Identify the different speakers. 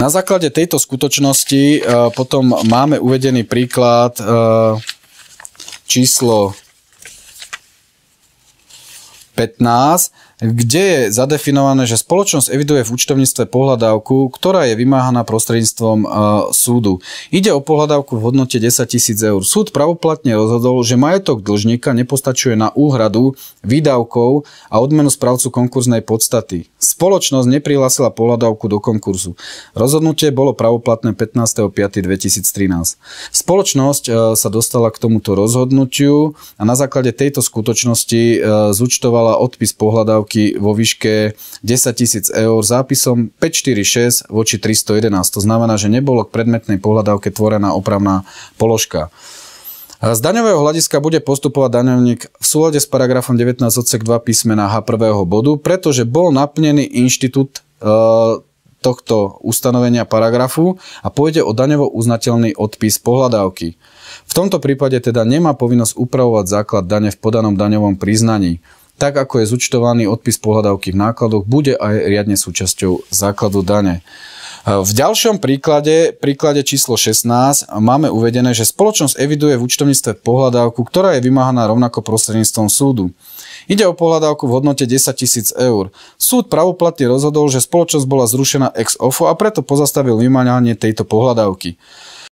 Speaker 1: Na základe tejto skutočnosti e, potom máme uvedený príklad e, číslo 15, kde je zadefinované, že spoločnosť eviduje v účtovníctve pohľadávku, ktorá je vymáhaná prostredníctvom e, súdu. Ide o pohľadávku v hodnote 10 tisíc eur. Súd pravoplatne rozhodol, že majetok dlžníka nepostačuje na úhradu výdavkov a odmenu správcu konkurznej podstaty. Spoločnosť neprihlásila pohľadávku do konkurzu. Rozhodnutie bolo pravoplatné 15.5.2013. Spoločnosť e, sa dostala k tomuto rozhodnutiu a na základe tejto skutočnosti e, zúčtovala udelovala odpis pohľadávky vo výške 10 tisíc eur zápisom 546 voči 311. To znamená, že nebolo k predmetnej pohľadávke tvorená opravná položka. Z daňového hľadiska bude postupovať daňovník v súlade s paragrafom 19 odsek 2 písmena H prvého bodu, pretože bol naplnený inštitút e, tohto ustanovenia paragrafu a pôjde o daňovo uznateľný odpis pohľadávky. V tomto prípade teda nemá povinnosť upravovať základ dane v podanom daňovom priznaní tak ako je zúčtovaný odpis pohľadavky v nákladoch, bude aj riadne súčasťou základu dane. E, v ďalšom príklade, príklade číslo 16, máme uvedené, že spoločnosť eviduje v účtovníctve pohľadávku, ktorá je vymáhaná rovnako prostredníctvom súdu. Ide o pohľadávku v hodnote 10 000 eur. Súd pravoplatne rozhodol, že spoločnosť bola zrušená ex ofo a preto pozastavil vymáhanie tejto pohľadávky.